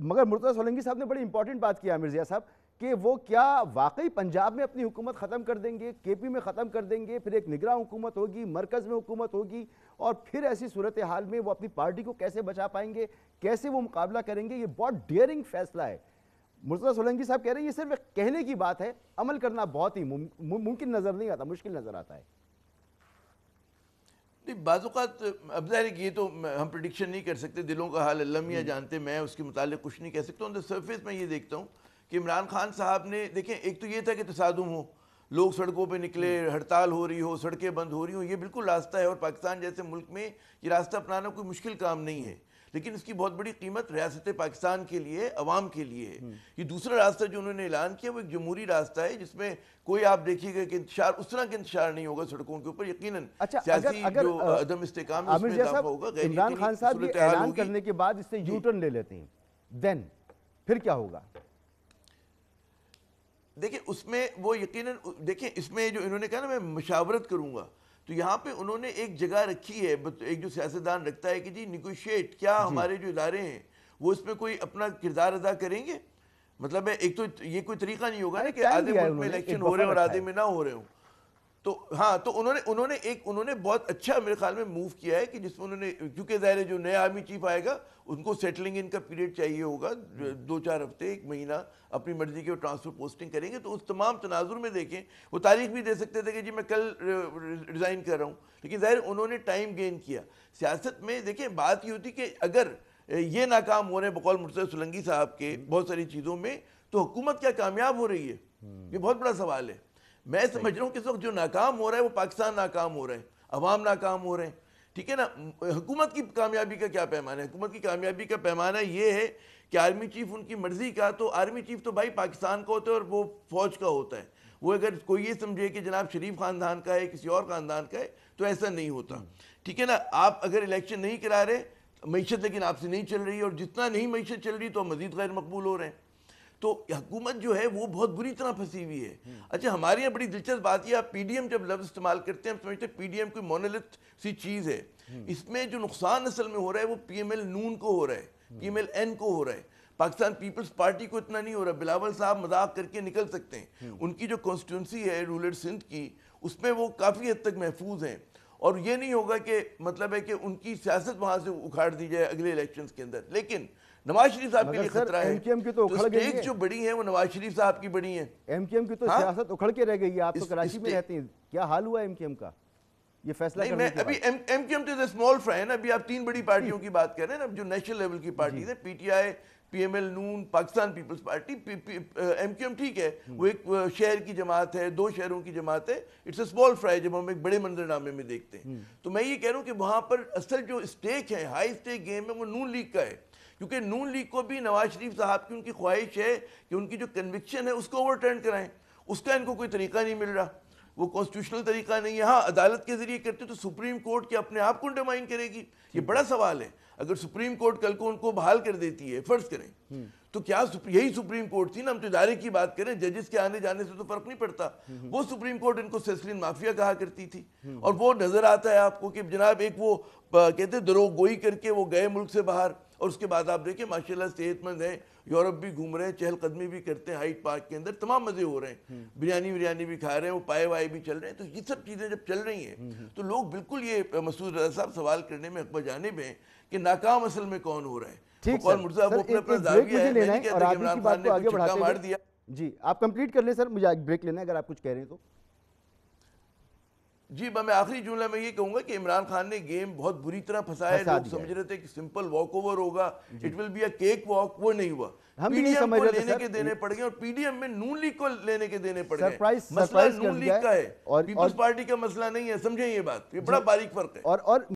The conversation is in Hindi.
मगर मुर्तजा सोलंगी साहब ने बड़ी इंपॉर्टेंट बात किया मिर्जिया साहब कि वो क्या वाकई पंजाब में अपनी हुकूमत ख़त्म कर देंगे केपी में ख़त्म कर देंगे फिर एक निगरान हुकूमत होगी मरकज़ में हुकूमत होगी और फिर ऐसी सूरत हाल में वो अपनी पार्टी को कैसे बचा पाएंगे कैसे वो मुकाबला करेंगे ये बहुत डेयरिंग फैसला है मुर्तजा सोलंगी साहब कह रहे हैं ये सिर्फ एक कहने की बात है अमल करना बहुत ही मुमकिन नज़र नहीं आता मुश्किल नज़र आता है नहीं बाज़ात तो, अब ज़ाहिर ये तो हम प्रडिक्शन नहीं कर सकते दिलों का हाल अल्लाह हम्म। जानते मैं उसके मुतालिक कुछ नहीं कह सकता ऑन द सर्फेस मैं ये देखता हूँ कि इमरान खान साहब ने देखें एक तो ये था कि तसादम हो लोग सड़कों पे निकले हम्म। हड़ताल हो रही हो सड़कें बंद हो रही हो ये बिल्कुल रास्ता है और पाकिस्तान जैसे मुल्क में ये रास्ता अपनाना कोई मुश्किल काम नहीं है लेकिन इसकी बहुत बड़ी कीमत रियासत पाकिस्तान के लिए अवाम के लिए है हम्म। ये दूसरा रास्ता जो उन्होंने ऐलान किया वो एक जमहूरी रास्ता है जिसमें कोई आप देखिएगा कि इंतजार उस तरह का इंतजार नहीं होगा सड़कों के ऊपर यकीन अच्छा, सियासी अगर, जो अदम होगा इमरान खान साहब ऐलान करने के बाद इससे यू टर्न ले लेते हैं देन फिर क्या होगा देखिए उसमें वो यकीनन देखिए इसमें जो इन्होंने कहा ना मैं मशावरत करूँगा तो यहाँ पे उन्होंने एक जगह रखी है एक जो सियासतदान रखता है कि जी निगोशिएट क्या हमारे जो इदारे हैं वो इसमें कोई अपना किरदार अदा करेंगे मतलब है एक तो ये कोई तरीका नहीं होगा ना कि आधे मुल्क में इलेक्शन हो रहे हैं और आधे में ना हो रहे हों तो हाँ तो उन्होंने उन्होंने एक उन्होंने बहुत अच्छा मेरे ख्याल में मूव किया है कि जिसमें उन्होंने क्योंकि ज़ाहिर है जो नया आर्मी चीफ आएगा उनको सेटलिंग इनका पीरियड चाहिए होगा दो चार हफ्ते एक महीना अपनी मर्जी के ट्रांसफ़र पोस्टिंग करेंगे तो उस तमाम तनाजुर में देखें वो तारीख भी दे सकते थे कि जी मैं कल रिज़ाइन कर रहा हूँ लेकिन ज़ाहिर उन्होंने टाइम गेन किया सियासत में देखें बात ये होती कि अगर ये नाकाम हो रहे हैं बकौल मुर्तज़ सुलंगी साहब के बहुत सारी चीज़ों में तो हुकूमत क्या कामयाब हो रही है ये बहुत बड़ा सवाल है मैं तो समझ रहा हूँ कि इस वक्त जो नाकाम हो रहा है वो पाकिस्तान नाकाम हो रहा है अवाम नाकाम हो रहे हैं ठीक है ना हुकूमत की कामयाबी का क्या पैमाना है हुकूमत की कामयाबी का पैमाना ये है कि आर्मी चीफ उनकी मर्जी का तो आर्मी चीफ तो भाई पाकिस्तान का होता है और वो फौज का होता है वो अगर कोई ये समझे कि जनाब शरीफ खानदान का है किसी और खानदान का है तो ऐसा नहीं होता ठीक है ना आप अगर इलेक्शन नहीं करा रहे तो मीशत लेकिन आपसे नहीं चल रही और जितना नहीं मीशत चल रही तो मजीद गैर मकबूल हो रहे हैं तो हुकूमत जो है वो बहुत बुरी तरह फंसी हुई है अच्छा हमारे यहाँ बड़ी दिलचस्प बात यह आप एम जब लफ्ज इस्तेमाल करते हैं हम समझते हैं पीडीएम कोई मोनोलिथ सी चीज़ है इसमें जो नुकसान असल में हो रहा है वो पीएमएल नून को हो रहा है पीएमएल एन को हो रहा है पाकिस्तान पीपल्स पार्टी को इतना नहीं हो रहा बिलावल साहब मजाक करके निकल सकते हैं उनकी जो कॉन्स्टिट्यूंसी है रूरल सिंध की उसमें वो काफ़ी हद तक महफूज हैं और ये नहीं होगा कि मतलब है कि उनकी सियासत वहाँ से उखाड़ दी जाए अगले इलेक्शन के अंदर लेकिन नवाज शरीफ साहब के लिए खतरा है एमकेएम की तो, तो उखड़ गई है जो बड़ी है वो नवाज शरीफ साहब की बड़ी है एमकेएम की तो हाँ? सियासत उखड़ के रह गई है आप तो कराची में रहते हैं क्या हाल हुआ एमकेएम का ये फैसला नहीं मैं अभी एमकेएम तो स्मॉल फ्राई है ना अभी आप तीन बड़ी पार्टियों की बात कर रहे हैं ना जो नेशनल लेवल की पार्टी है PTI PML Noon Pakistan peoples party MKM ठीक है हम्म। वो एक uh, शहर की जमात है दो शहरों की जमात है इट्स अ स्मॉल फ्राई जब हम एक बड़े मंजरनामे में देखते हैं हम्म। तो मैं ये कह रहा हूँ कि वहां पर असल जो स्टेक है हाई स्टेक गेम है वो नून लीग का है क्योंकि नून लीग को भी नवाज शरीफ साहब की उनकी ख्वाहिश है कि उनकी जो कन्विक्शन है उसको ओवरटर्न कराएं उसका इनको कोई तरीका नहीं मिल रहा वो कॉन्स्टिट्यूशनल तरीका नहीं है हाँ अदालत के जरिए करते तो सुप्रीम कोर्ट के अपने आप को डिमाइन करेगी ये बड़ा सवाल है अगर सुप्रीम कोर्ट कल को उनको बहाल कर देती है फर्ज करें तो क्या यही सुप्रीम कोर्ट थी ना हम तो इदारे की बात करें जजेस के आने जाने से तो फर्क नहीं पड़ता वो सुप्रीम कोर्ट इनको सेसलिन माफिया कहा करती थी और वो नजर आता है आपको कि जनाब एक वो कहते दरोगोई गोई करके वो गए मुल्क से बाहर और उसके बाद आप देखें माशाल्लाह सेहतमंद हैं यूरोप भी घूम रहे हैं चहलकदमी भी करते हैं हाइट पार्क के अंदर तमाम मज़े हो रहे हैं हम्म। बिरयानी बिरयानी भी खा रहे हैं वो पाए वाए भी चल रहे हैं तो ये सब चीज़ें जब चल रही हैं हम्म, हम्म। तो लोग बिल्कुल ये मसूद रजा साहब सवाल करने में अकबर जानब हैं कि नाकाम असल में कौन हो रहा है ठीक सर, मुर्जा वो अपना अपना दाविया है मैंने इमरान खान ने छक्का मार दिया जी आप कंप्लीट कर लें सर मुझे ब्रेक लेना है अगर आप कुछ कह रहे हैं तो जी मैं आखिरी जुमले में ये कहूंगा कि इमरान खान ने गेम बहुत बुरी तरह फंसाया लोग समझ रहे थे कि सिंपल वॉक ओवर होगा it will be a cake walk वो नहीं हुआ हम भी नहीं समझ रहे लेने के देने पड़ गए और पीडीएम में नून लीग को लेने के देने पड़ गए मसला नून लीग का है और पीपल्स पार्टी का मसला नहीं है समझे ये बात ये बड़ा बारीक फर्क है और